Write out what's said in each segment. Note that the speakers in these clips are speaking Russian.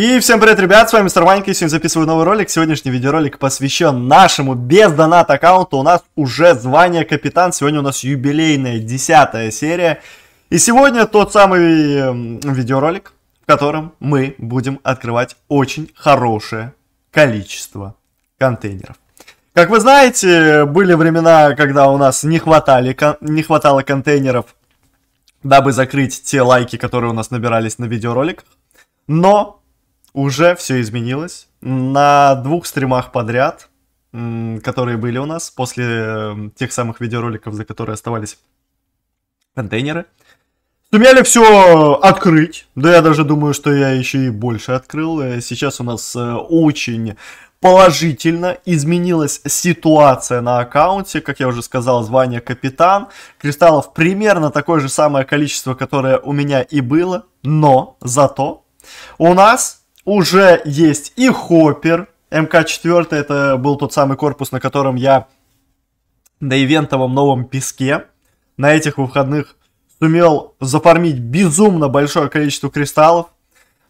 И всем привет, ребят, с вами Мистер Ванька, и сегодня записываю новый ролик. Сегодняшний видеоролик посвящен нашему без донат аккаунту. У нас уже звание капитан, сегодня у нас юбилейная десятая серия. И сегодня тот самый эм, видеоролик, в котором мы будем открывать очень хорошее количество контейнеров. Как вы знаете, были времена, когда у нас не, хватали, не хватало контейнеров, дабы закрыть те лайки, которые у нас набирались на видеороликах. Но уже все изменилось. На двух стримах подряд, которые были у нас после эм, тех самых видеороликов, за которые оставались контейнеры, сумели все открыть. Да я даже думаю, что я еще и больше открыл. Э, сейчас у нас э, очень положительно изменилась ситуация на аккаунте. Как я уже сказал, звание капитан. Кристаллов примерно такое же самое количество, которое у меня и было. Но зато у нас уже есть и Хоппер. МК-4 это был тот самый корпус, на котором я на ивентовом новом песке на этих выходных сумел зафармить безумно большое количество кристаллов.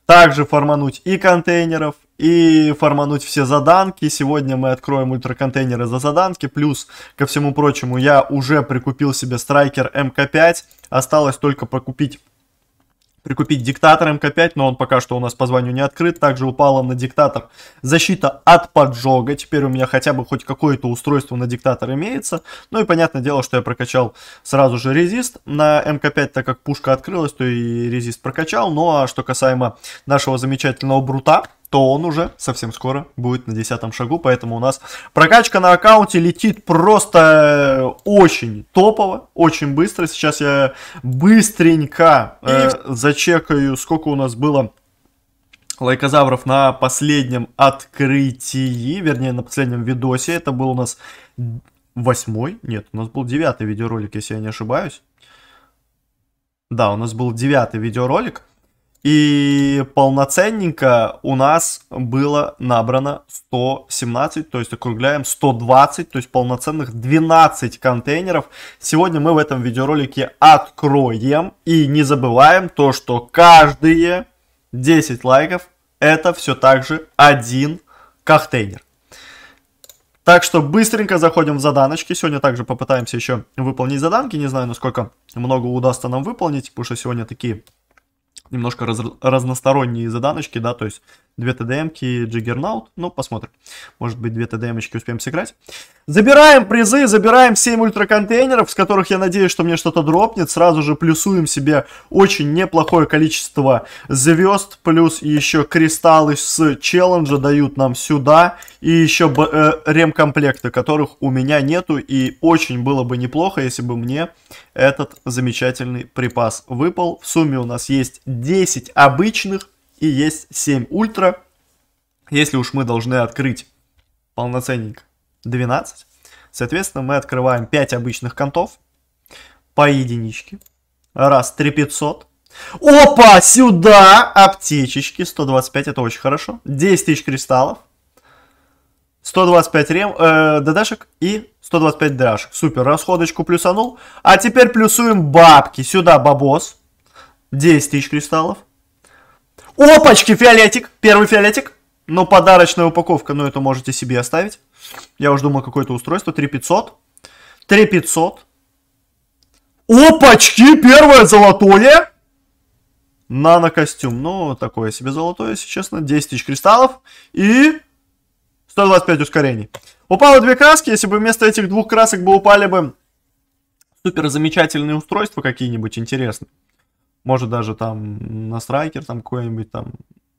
Также формануть и контейнеров, и формануть все заданки. Сегодня мы откроем ультраконтейнеры за заданки. Плюс, ко всему прочему, я уже прикупил себе страйкер МК-5. Осталось только прокупить прикупить диктатор МК5, но он пока что у нас по званию не открыт. Также упала на диктатор защита от поджога. Теперь у меня хотя бы хоть какое-то устройство на диктатор имеется. Ну и понятное дело, что я прокачал сразу же резист на МК5, так как пушка открылась, то и резист прокачал. Ну а что касаемо нашего замечательного брута, то он уже совсем скоро будет на десятом шагу, поэтому у нас прокачка на аккаунте летит просто э, очень топово, очень быстро. Сейчас я быстренько э, зачекаю, сколько у нас было лайкозавров на последнем открытии, вернее, на последнем видосе. Это был у нас восьмой, нет, у нас был девятый видеоролик, если я не ошибаюсь. Да, у нас был девятый видеоролик. И полноценненько у нас было набрано 117, то есть округляем 120, то есть полноценных 12 контейнеров. Сегодня мы в этом видеоролике откроем и не забываем то, что каждые 10 лайков это все также один контейнер. Так что быстренько заходим в заданочки. Сегодня также попытаемся еще выполнить заданки. Не знаю, насколько много удастся нам выполнить, потому что сегодня такие немножко раз, разносторонние заданочки, да, то есть Две ТДМки, Джиггернаут. Ну, посмотрим. Может быть, две ТДМочки успеем сыграть. Забираем призы, забираем 7 ультраконтейнеров, с которых я надеюсь, что мне что-то дропнет. Сразу же плюсуем себе очень неплохое количество звезд. Плюс еще кристаллы с челленджа дают нам сюда. И еще э, ремкомплекты, которых у меня нету. И очень было бы неплохо, если бы мне этот замечательный припас выпал. В сумме у нас есть 10 обычных и есть 7 ультра. Если уж мы должны открыть полноценник 12, соответственно, мы открываем 5 обычных контов по единичке. Раз, 3 500. Опа, сюда аптечечки. 125, это очень хорошо. 10 тысяч кристаллов. 125 рем, э, дадашек и 125 дашек. Супер, расходочку плюсанул. А теперь плюсуем бабки. Сюда бабос. 10 тысяч кристаллов. Опачки, фиолетик. Первый фиолетик. Но подарочная упаковка, но ну, это можете себе оставить. Я уже думал, какое-то устройство. 3500. 3500. Опачки, первое золотое. Нано-костюм. Ну, такое себе золотое, если честно. 10 тысяч кристаллов. И 125 ускорений. Упало две краски. Если бы вместо этих двух красок бы упали бы супер замечательные устройства какие-нибудь интересные может даже там на страйкер там какой-нибудь там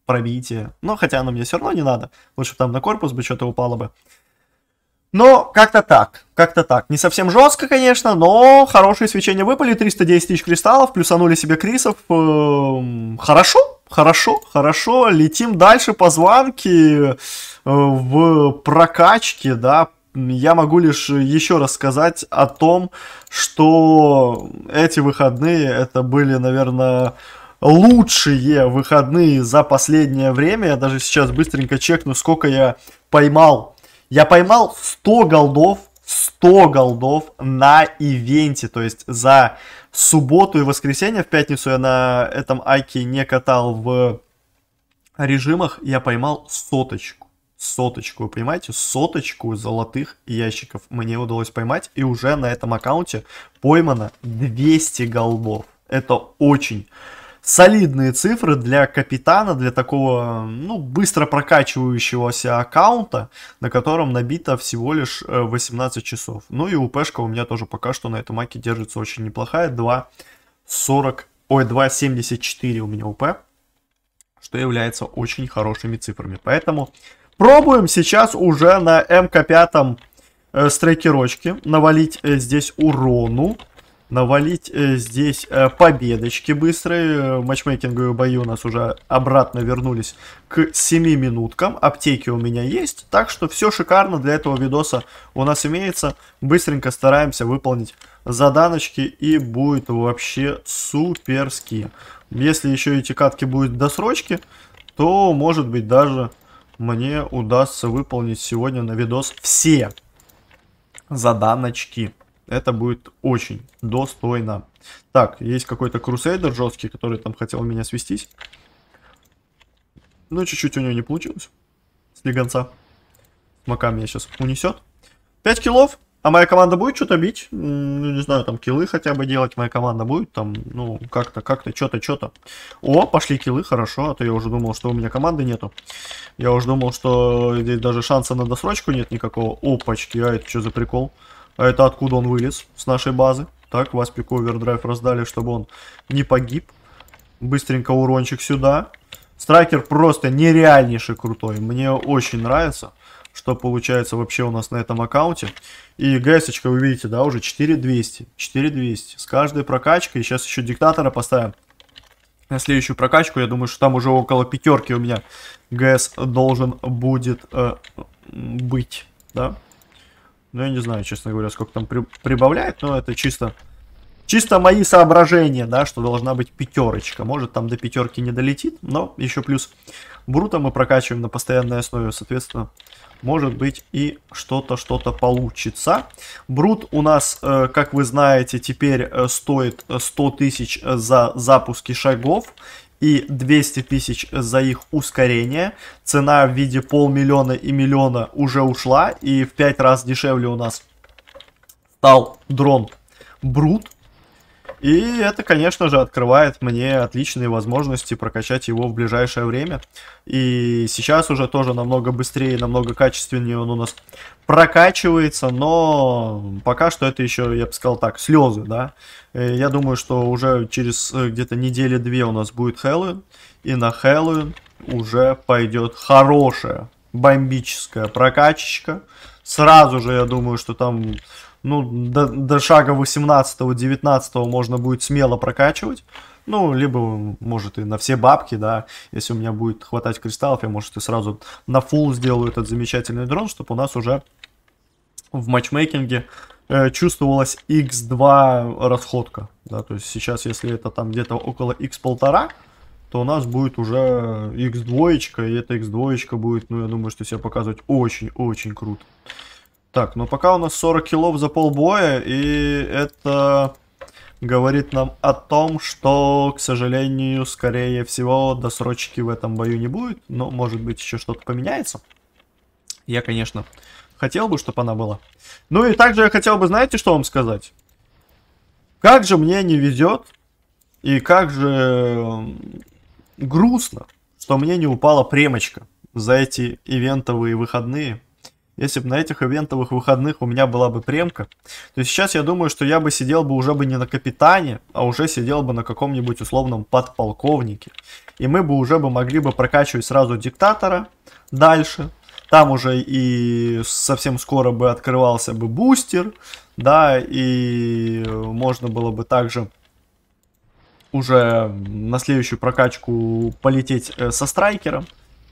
пробитие. Но хотя оно мне все равно не надо. Лучше бы там на корпус бы что-то упало бы. Но как-то так, как-то так. Не совсем жестко, конечно, но хорошие свечения выпали, 310 тысяч кристаллов, плюсанули себе крисов. Эм, хорошо, хорошо, хорошо. Летим дальше по званке э, в прокачке, да, я могу лишь э, еще раз сказать о том, что эти выходные, это были, наверное, лучшие выходные за последнее время. Я даже сейчас быстренько чекну, сколько я поймал. Я поймал 100 голдов 100 голдов на ивенте, то есть за субботу и воскресенье, в пятницу я на этом айке не катал в режимах, я поймал соточку соточку, вы понимаете, соточку золотых ящиков мне удалось поймать, и уже на этом аккаунте поймано 200 голдов. Это очень солидные цифры для капитана, для такого, ну, быстро прокачивающегося аккаунта, на котором набито всего лишь 18 э, часов. Ну и УПшка у меня тоже пока что на этом маке держится очень неплохая, 2.40, ой, 2.74 у меня УП, что является очень хорошими цифрами. Поэтому Пробуем сейчас уже на МК-5 э, стрекерочки навалить э, здесь урону. Навалить э, здесь э, победочки быстрые. Э, матчмейкинговые бои у нас уже обратно вернулись к 7 минуткам. Аптеки у меня есть. Так что все шикарно для этого видоса у нас имеется. Быстренько стараемся выполнить заданочки и будет вообще суперски. Если еще эти катки будут досрочки, то может быть даже мне удастся выполнить сегодня на видос все заданочки. Это будет очень достойно. Так, есть какой-то крусейдер жесткий, который там хотел меня свестись. Ну, чуть-чуть у него не получилось. Слегонца. Маками меня сейчас унесет. 5 килов. А моя команда будет что-то бить? Ну, не знаю, там килы хотя бы делать. Моя команда будет там, ну, как-то, как-то, что-то, что-то. О, пошли килы, хорошо. А то я уже думал, что у меня команды нету. Я уже думал, что здесь даже шанса на досрочку нет никакого. Опачки, а это что за прикол? А это откуда он вылез? С нашей базы. Так, Васпику овердрайв раздали, чтобы он не погиб. Быстренько урончик сюда. Страйкер просто нереальнейший крутой. Мне очень нравится что получается вообще у нас на этом аккаунте. И гэсочка, вы видите, да, уже 4200, 4200 с каждой прокачкой. Сейчас еще диктатора поставим на следующую прокачку. Я думаю, что там уже около пятерки у меня ГС должен будет э, быть, да. Ну, я не знаю, честно говоря, сколько там при, прибавляет, но это чисто, чисто мои соображения, да, что должна быть пятерочка. Может, там до пятерки не долетит, но еще плюс Брута мы прокачиваем на постоянной основе, соответственно, может быть и что-то, что-то получится. Брут у нас, э, как вы знаете, теперь э, стоит 100 э, тысяч за запуски шагов и 200 тысяч за их ускорение. Цена в виде полмиллиона и миллиона уже ушла, и в 5 раз дешевле у нас стал дрон Брут. И это, конечно же, открывает мне отличные возможности прокачать его в ближайшее время. И сейчас уже тоже намного быстрее, намного качественнее он у нас прокачивается, но пока что это еще, я бы сказал так, слезы, да. Э, я думаю, что уже через э, где-то недели-две у нас будет Хэллоуин, и на Хэллоуин уже пойдет хорошая бомбическая прокачечка. Сразу же, я думаю, что там ну, до, до шага 18-19 можно будет смело прокачивать. Ну, либо, может, и на все бабки, да, если у меня будет хватать кристаллов, я, может, и сразу на фул сделаю этот замечательный дрон, чтобы у нас уже в матчмейкинге э, чувствовалась x2 расходка, да, то есть сейчас, если это там где-то около x1,5, то у нас будет уже x2, и эта x2 будет, ну, я думаю, что себя показывать очень-очень круто. Так, ну пока у нас 40 килов за полбоя, и это говорит нам о том, что, к сожалению, скорее всего, досрочки в этом бою не будет, но, может быть, еще что-то поменяется. Я, конечно, хотел бы, чтобы она была. Ну и также я хотел бы, знаете, что вам сказать? Как же мне не везет, и как же грустно, что мне не упала премочка за эти ивентовые выходные если бы на этих ивентовых выходных у меня была бы премка, то сейчас я думаю, что я бы сидел бы уже бы не на капитане, а уже сидел бы на каком-нибудь условном подполковнике. И мы бы уже бы могли бы прокачивать сразу диктатора дальше. Там уже и совсем скоро бы открывался бы бустер, да, и можно было бы также уже на следующую прокачку полететь э, со страйкером.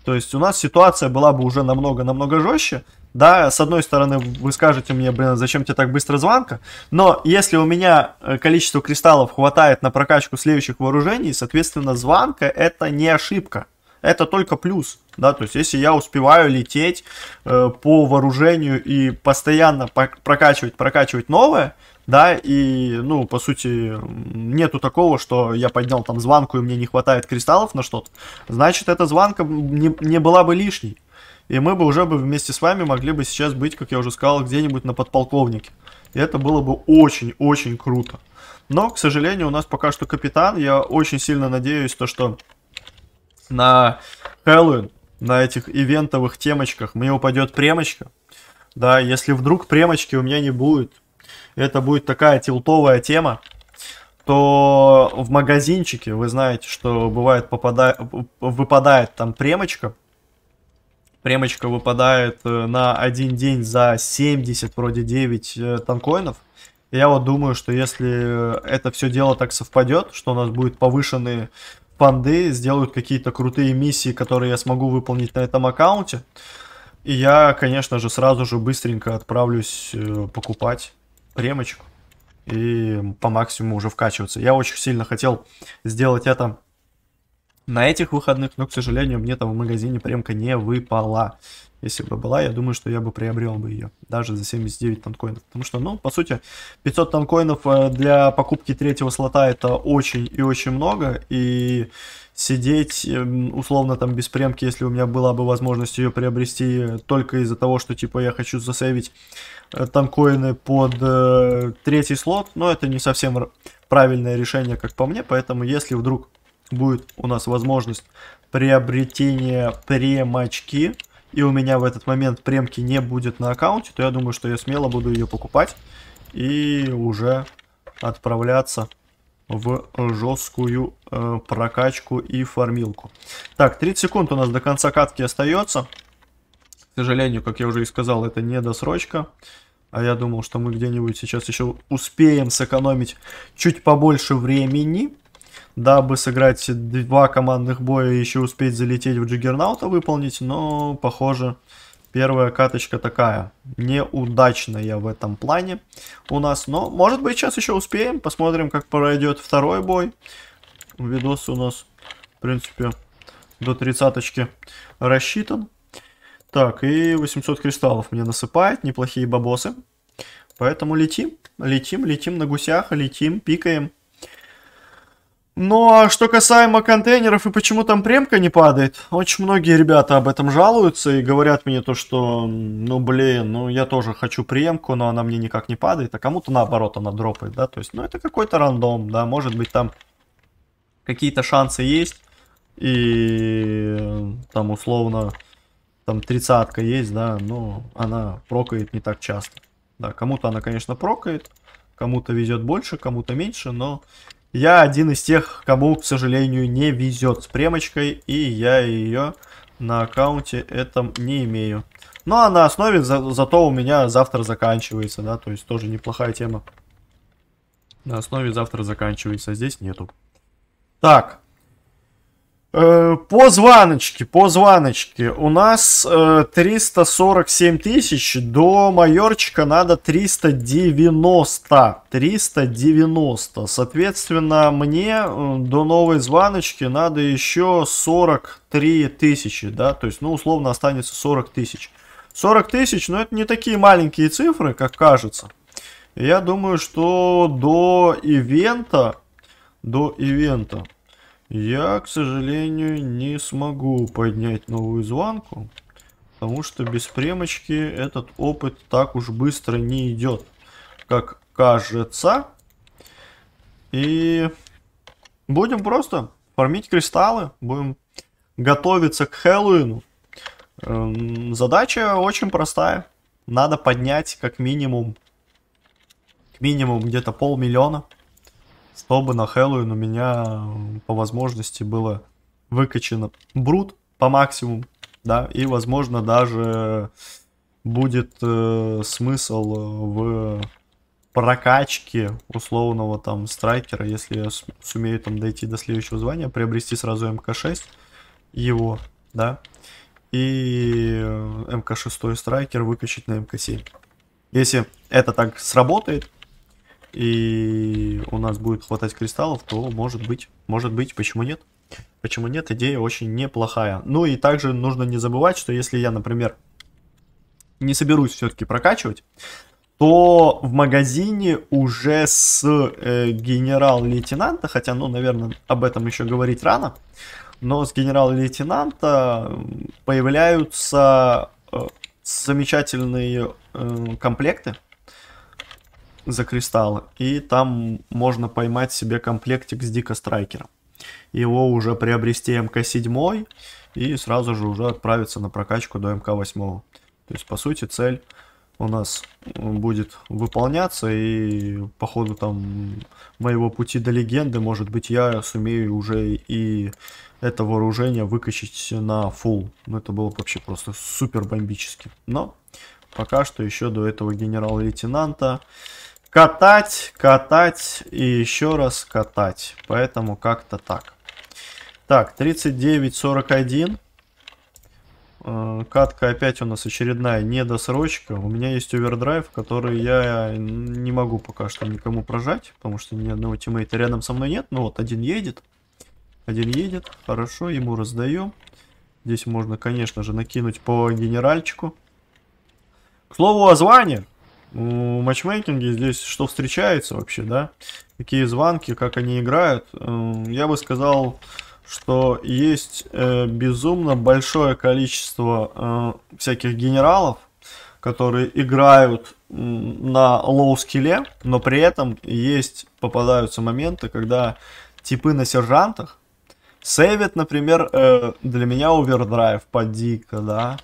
То есть у нас ситуация была бы уже намного-намного жестче. Да, с одной стороны, вы скажете мне, блин, а зачем тебе так быстро звонка? Но если у меня э, количество кристаллов хватает на прокачку следующих вооружений, соответственно, звонка это не ошибка. Это только плюс, да, то есть если я успеваю лететь э, по вооружению и постоянно прокачивать, прокачивать новое, да, и, ну, по сути, нету такого, что я поднял там звонку и мне не хватает кристаллов на что-то, значит, эта звонка не, не была бы лишней. И мы бы уже бы вместе с вами могли бы сейчас быть, как я уже сказал, где-нибудь на подполковнике. И это было бы очень-очень круто. Но, к сожалению, у нас пока что капитан. Я очень сильно надеюсь, то, что на Хэллоуин, на этих ивентовых темочках мне упадет премочка. Да, если вдруг премочки у меня не будет, это будет такая тилтовая тема, то в магазинчике, вы знаете, что бывает попадает, выпадает там премочка, премочка выпадает э, на один день за 70, вроде 9 э, танкоинов. Я вот думаю, что если э, это все дело так совпадет, что у нас будут повышенные панды, сделают какие-то крутые миссии, которые я смогу выполнить на этом аккаунте, и я, конечно же, сразу же быстренько отправлюсь покупать ремочку и по максимуму уже вкачиваться. Я очень сильно хотел сделать это на этих выходных, но, к сожалению, мне там в магазине премка не выпала. Если бы была, я думаю, что я бы приобрел бы ее, даже за 79 танкоинов. Потому что, ну, по сути, 500 танкоинов э, для покупки третьего слота это очень и очень много, и сидеть, эм, условно, там, без премки, если у меня была бы возможность ее приобрести только из-за того, что, типа, я хочу засейвить э, танкоины под э, третий слот, но это не совсем правильное решение, как по мне, поэтому, если вдруг будет у нас возможность приобретения премочки, и у меня в этот момент премки не будет на аккаунте, то я думаю, что я смело буду ее покупать и уже отправляться в жесткую э, прокачку и фармилку. Так, 30 секунд у нас до конца катки остается. К сожалению, как я уже и сказал, это не досрочка. А я думал, что мы где-нибудь сейчас еще успеем сэкономить чуть побольше времени, дабы сыграть два командных боя и еще успеть залететь в Джиггернаута выполнить, но похоже... Первая каточка такая, неудачная в этом плане у нас. Но, может быть, сейчас еще успеем, посмотрим, как пройдет второй бой. Видос у нас, в принципе, до тридцаточки рассчитан. Так, и 800 кристаллов мне насыпает, неплохие бабосы. Поэтому летим, летим, летим на гусях, летим, пикаем. Ну, а что касаемо контейнеров и почему там премка не падает, очень многие ребята об этом жалуются и говорят мне то, что, ну блин, ну я тоже хочу премку, но она мне никак не падает, а кому-то наоборот она дропает, да, то есть, ну это какой-то рандом, да, может быть там какие-то шансы есть, и там условно там тридцатка есть, да, но она прокает не так часто. Да, кому-то она, конечно, прокает, кому-то везет больше, кому-то меньше, но я один из тех, кому, к сожалению, не везет с премочкой, и я ее на аккаунте этом не имею. Ну а на основе за, зато у меня завтра заканчивается, да, то есть тоже неплохая тема. На основе завтра заканчивается, а здесь нету. Так, Э, по званочке, по званочке. У нас 347 э, тысяч, до майорчика надо 390. 390. Соответственно, мне э, до новой званочки надо еще 43 тысячи, да, то есть, ну, условно останется 40 тысяч. 40 тысяч, но ну, это не такие маленькие цифры, как кажется. Я думаю, что до ивента, до ивента я, к сожалению, не смогу поднять новую звонку, потому что без премочки этот опыт так уж быстро не идет, как кажется. И будем просто фармить кристаллы, будем готовиться к Хэллоуину. Эм, задача очень простая. Надо поднять как минимум, к минимум где-то полмиллиона чтобы на Хэллоуин у меня э, по возможности было выкачено брут по максимуму, да, и возможно даже будет э, смысл э, в прокачке условного там страйкера, если я сумею там дойти до следующего звания, приобрести сразу МК-6 его, да, и э, МК-6 страйкер выкачать на МК-7. Если это так сработает, и у нас будет хватать кристаллов, то может быть, может быть, почему нет? Почему нет? Идея очень неплохая. Ну и также нужно не забывать, что если я, например, не соберусь все-таки прокачивать, то в магазине уже с э, генерал-лейтенанта, хотя, ну, наверное, об этом еще говорить рано, но с генерал-лейтенанта появляются э, замечательные э, комплекты, за кристаллы. И там можно поймать себе комплектик с дика Страйкера. Его уже приобрести МК-7 и сразу же уже отправиться на прокачку до МК-8. То есть, по сути, цель у нас будет выполняться, и по ходу там моего пути до легенды, может быть, я сумею уже и это вооружение выкачать на фул. Ну, это было бы вообще просто супер бомбически. Но пока что еще до этого генерал-лейтенанта катать, катать и еще раз катать. Поэтому как-то так. Так, 39-41. Э, катка опять у нас очередная недосрочка. У меня есть овердрайв, который я не могу пока что никому прожать, потому что ни одного тиммейта рядом со мной нет. Но ну вот, один едет. Один едет. Хорошо, ему раздаем. Здесь можно, конечно же, накинуть по генеральчику. К слову о звании в матчмейкинге здесь что встречается вообще, да? Какие звонки, как они играют. Эм, я бы сказал, что есть э, безумно большое количество э, всяких генералов, которые играют на лоу-скилле, но при этом есть, попадаются моменты, когда типы на сержантах сейвят, например, э, для меня овердрайв по дико, да,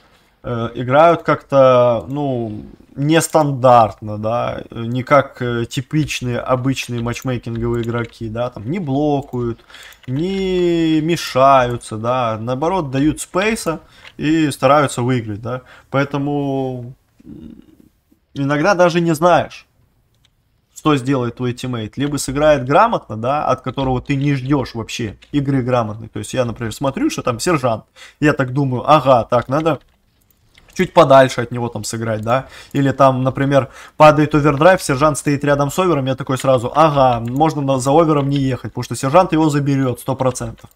Э, играют как-то, ну, нестандартно, да, не как э, типичные обычные матчмейкинговые игроки, да, там не блокуют, не мешаются, да, наоборот дают спейса и стараются выиграть, да, поэтому иногда даже не знаешь, что сделает твой тиммейт. Либо сыграет грамотно, да, от которого ты не ждешь вообще игры грамотной. То есть я, например, смотрю, что там сержант. Я так думаю, ага, так, надо чуть подальше от него там сыграть, да. Или там, например, падает овердрайв, сержант стоит рядом с овером, я такой сразу, ага, можно за овером не ехать, потому что сержант его заберет сто процентов.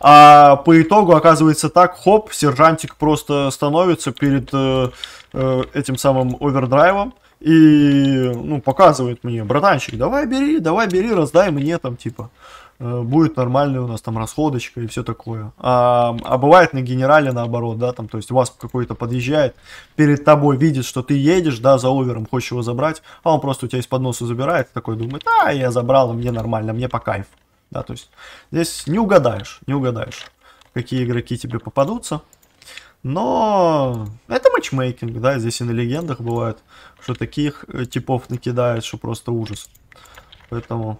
А по итогу оказывается так, хоп, сержантик просто становится перед э, э, этим самым овердрайвом, и ну, показывает мне, братанчик, давай бери, давай бери, раздай мне там, типа. Э, будет нормальная у нас там расходочка и все такое. А, а бывает на генерале наоборот, да, там, то есть у вас какой-то подъезжает, перед тобой видит, что ты едешь, да, за овером, хочешь его забрать, а он просто у тебя из-под носа забирает, такой думает, а, я забрал, мне нормально, мне по кайф, Да, то есть здесь не угадаешь, не угадаешь, какие игроки тебе попадутся. Но это матчмейкинг, да, здесь и на легендах бывает, что таких э, типов накидает, что просто ужас. Поэтому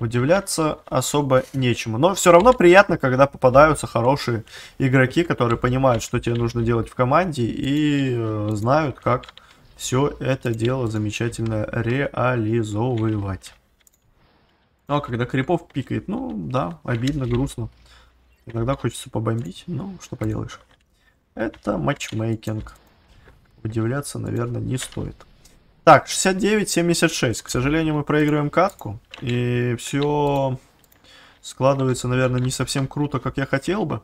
Удивляться особо нечему. Но все равно приятно, когда попадаются хорошие игроки, которые понимают, что тебе нужно делать в команде и э, знают, как все это дело замечательно реализовывать. Ну, а когда крипов пикает, ну да, обидно, грустно. Иногда хочется побомбить, но что поделаешь. Это матчмейкинг. Удивляться, наверное, не стоит. Так, 69-76. К сожалению, мы проигрываем катку. И все складывается, наверное, не совсем круто, как я хотел бы.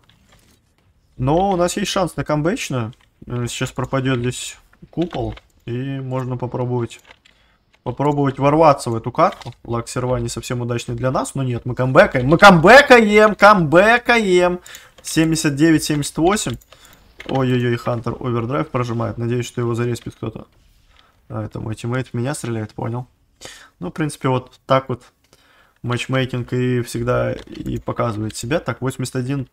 Но у нас есть шанс на камбэчную. Э, сейчас пропадет здесь купол. И можно попробовать попробовать ворваться в эту катку. Лак серва не совсем удачный для нас, но нет, мы камбэкаем. Мы камбэкаем, камбэкаем. 79-78. Ой-ой-ой, Хантер овердрайв прожимает. Надеюсь, что его зареспит кто-то. А, это мой тиммейт меня стреляет, понял. Ну, в принципе, вот так вот матчмейкинг и всегда и показывает себя. Так, 81,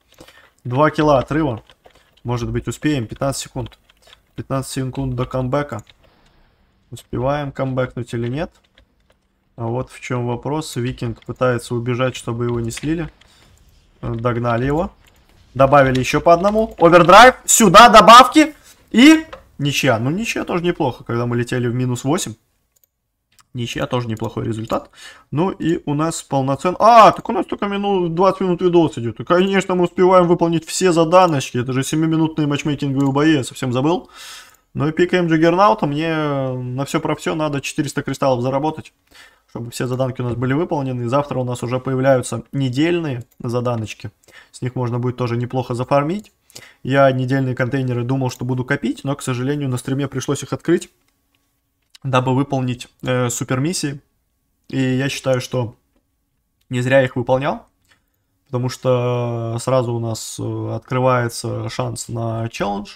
2 кило отрыва. Может быть, успеем. 15 секунд. 15 секунд до камбэка. Успеваем камбэкнуть или нет? А вот в чем вопрос. Викинг пытается убежать, чтобы его не слили. Догнали его. Добавили еще по одному. Овердрайв. Сюда добавки. И Ничья. Ну, ничья тоже неплохо, когда мы летели в минус 8. Ничья тоже неплохой результат. Ну и у нас полноценно... А, так у нас только минут 20 минут видос идет. И, конечно, мы успеваем выполнить все заданочки. Это же 7-минутные матчмейкинговые бои, я совсем забыл. Но ну и пикаем Джаггернаута мне на все про все надо 400 кристаллов заработать. Чтобы все заданки у нас были выполнены. И завтра у нас уже появляются недельные заданочки. С них можно будет тоже неплохо зафармить. Я недельные контейнеры думал, что буду копить, но, к сожалению, на стриме пришлось их открыть, дабы выполнить э, супермиссии. И я считаю, что не зря их выполнял, потому что сразу у нас э, открывается шанс на челлендж,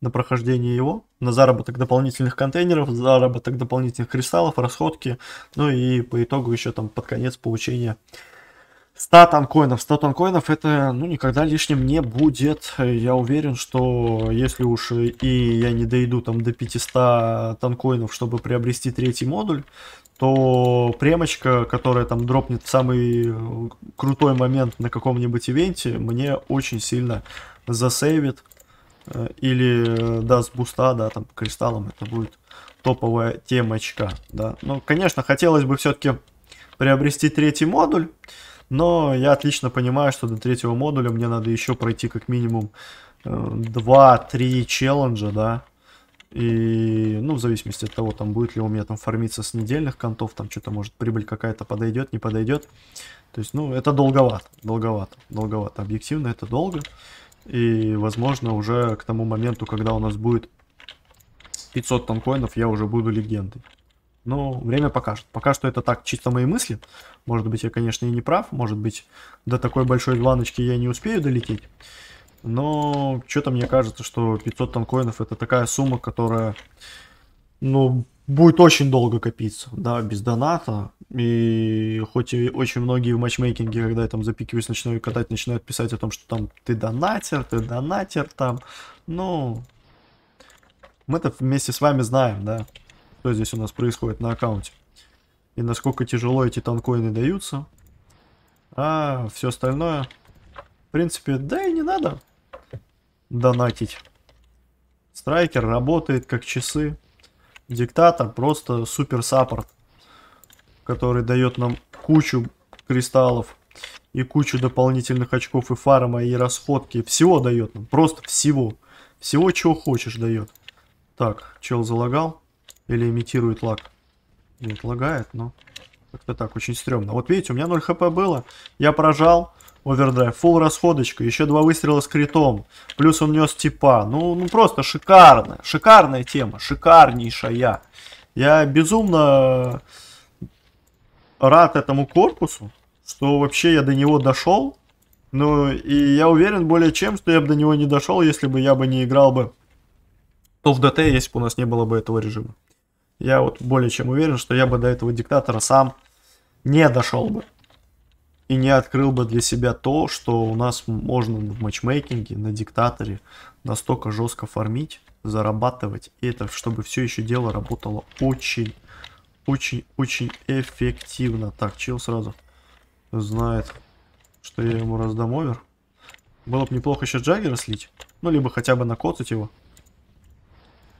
на прохождение его, на заработок дополнительных контейнеров, заработок дополнительных кристаллов, расходки, ну и по итогу еще там под конец получения 100 танкоинов. 100 танкоинов это ну, никогда лишним не будет. Я уверен, что если уж и я не дойду там до 500 танкоинов, чтобы приобрести третий модуль, то премочка, которая там дропнет в самый крутой момент на каком-нибудь ивенте, мне очень сильно засейвит. Э, или даст буста, да, там по кристаллам это будет топовая темочка, да. Ну, конечно, хотелось бы все-таки приобрести третий модуль. Но я отлично понимаю, что до третьего модуля мне надо еще пройти как минимум 2-3 э, челленджа, да. И, ну, в зависимости от того, там будет ли у меня там фармиться с недельных контов, там что-то, может, прибыль какая-то подойдет, не подойдет. То есть, ну, это долговато, долговато, долговато. Объективно это долго. И, возможно, уже к тому моменту, когда у нас будет 500 танкоинов, я уже буду легендой. Но время покажет. Пока что это так, чисто мои мысли. Может быть, я, конечно, и не прав. Может быть, до такой большой планочки я не успею долететь. Но что-то мне кажется, что 500 танкоинов это такая сумма, которая, ну, будет очень долго копиться, да, без доната. И хоть и очень многие в матчмейкинге, когда я там запикиваюсь, начинаю катать, начинают писать о том, что там ты донатер, ты донатер там. Ну, мы-то вместе с вами знаем, да, что здесь у нас происходит на аккаунте. И насколько тяжело эти танкоины даются. А все остальное, в принципе, да и не надо донатить. Страйкер работает как часы. Диктатор просто супер саппорт, который дает нам кучу кристаллов и кучу дополнительных очков и фарма, и расходки. Всего дает нам, просто всего. Всего, чего хочешь дает. Так, чел залагал. Или имитирует лаг. Нет, лагает, но как-то так, очень стрёмно. Вот видите, у меня 0 хп было, я прожал, овердрайв, фул расходочка, еще два выстрела с критом, плюс он нес типа. Ну, ну просто шикарно, шикарная тема, шикарнейшая. Я безумно рад этому корпусу, что вообще я до него дошел. Ну, и я уверен более чем, что я бы до него не дошел, если бы я бы не играл бы то в ДТ, если бы у нас не было бы этого режима я вот более чем уверен, что я бы до этого диктатора сам не дошел бы. И не открыл бы для себя то, что у нас можно в матчмейкинге на диктаторе настолько жестко фармить, зарабатывать. И это, чтобы все еще дело работало очень, очень, очень эффективно. Так, чел сразу знает, что я ему раздам овер. Было бы неплохо еще Джаггера слить. Ну, либо хотя бы накоцать его.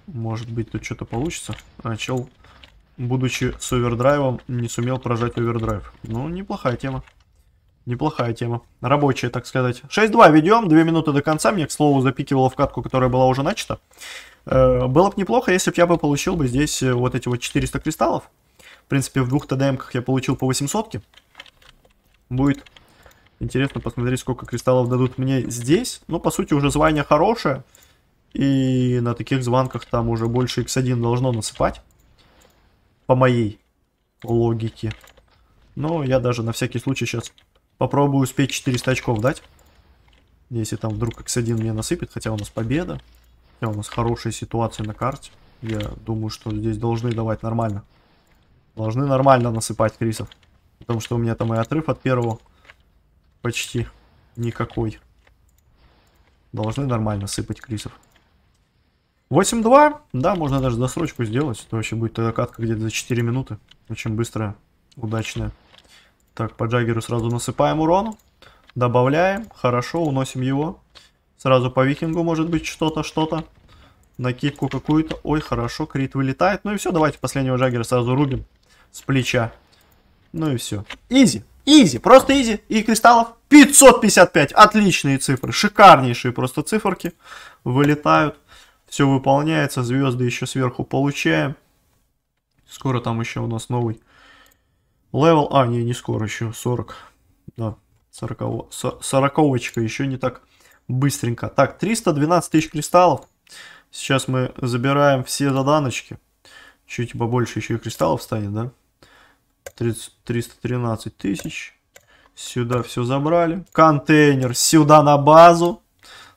Может быть тут что-то получится. Начал, будучи с овердрайвом, не сумел прожать овердрайв. Ну, неплохая тема. Неплохая тема. Рабочая, так сказать. 6-2 ведем, Две минуты до конца. Мне, к слову, запикивало в катку, которая была уже начата. Э, было бы неплохо, если бы я бы получил бы здесь э, вот эти вот 400 кристаллов. В принципе, в двух ТДМках я получил по 800. ки Будет интересно посмотреть, сколько кристаллов дадут мне здесь. Ну, по сути, уже звание хорошее. И на таких звонках там уже больше x1 должно насыпать. По моей логике. Но я даже на всякий случай сейчас попробую успеть 400 очков дать. Если там вдруг x1 мне насыпет, хотя у нас победа. Хотя у нас хорошая ситуация на карте. Я думаю, что здесь должны давать нормально. Должны нормально насыпать крисов. Потому что у меня там и отрыв от первого почти никакой. Должны нормально сыпать крисов. 8-2, да, можно даже досрочку сделать. Это вообще будет тогда катка где-то за 4 минуты. Очень быстрая, удачная. Так, по Джаггеру сразу насыпаем урон. Добавляем, хорошо, уносим его. Сразу по Викингу может быть что-то, что-то. Накидку какую-то. Ой, хорошо, крит вылетает. Ну и все, давайте последнего Джаггера сразу рубим с плеча. Ну и все. Изи, изи, просто изи. И кристаллов 555. Отличные цифры, шикарнейшие просто циферки вылетают все выполняется, звезды еще сверху получаем. Скоро там еще у нас новый левел. А, не, не скоро, еще 40. Да, 40, 40 еще не так быстренько. Так, 312 тысяч кристаллов. Сейчас мы забираем все заданочки. Чуть побольше еще и кристаллов станет, да? 30, 313 тысяч. Сюда все забрали. Контейнер сюда на базу.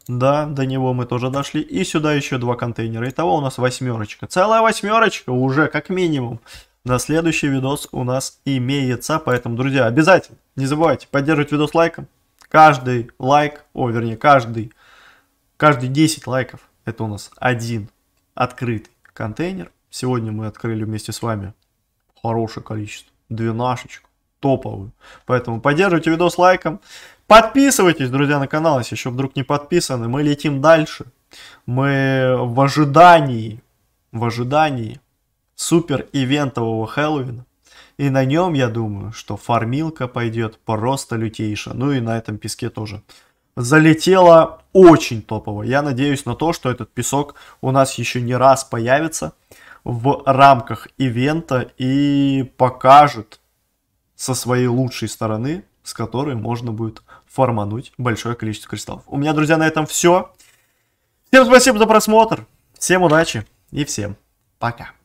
Да, до него мы тоже дошли. И сюда еще два контейнера. Итого у нас восьмерочка. Целая восьмерочка уже, как минимум. На следующий видос у нас имеется. Поэтому, друзья, обязательно не забывайте поддерживать видос лайком. Каждый лайк, о, вернее, каждый, каждый 10 лайков, это у нас один открытый контейнер. Сегодня мы открыли вместе с вами хорошее количество, двенашечку, топовую. Поэтому поддерживайте видос лайком. Подписывайтесь, друзья, на канал, если еще вдруг не подписаны. Мы летим дальше. Мы в ожидании, в ожидании супер ивентового Хэллоуина. И на нем, я думаю, что фармилка пойдет просто лютейша. Ну и на этом песке тоже. Залетела очень топово. Я надеюсь на то, что этот песок у нас еще не раз появится в рамках ивента и покажет со своей лучшей стороны, с которой можно будет фармануть большое количество кристаллов. У меня, друзья, на этом все. Всем спасибо за просмотр. Всем удачи и всем пока.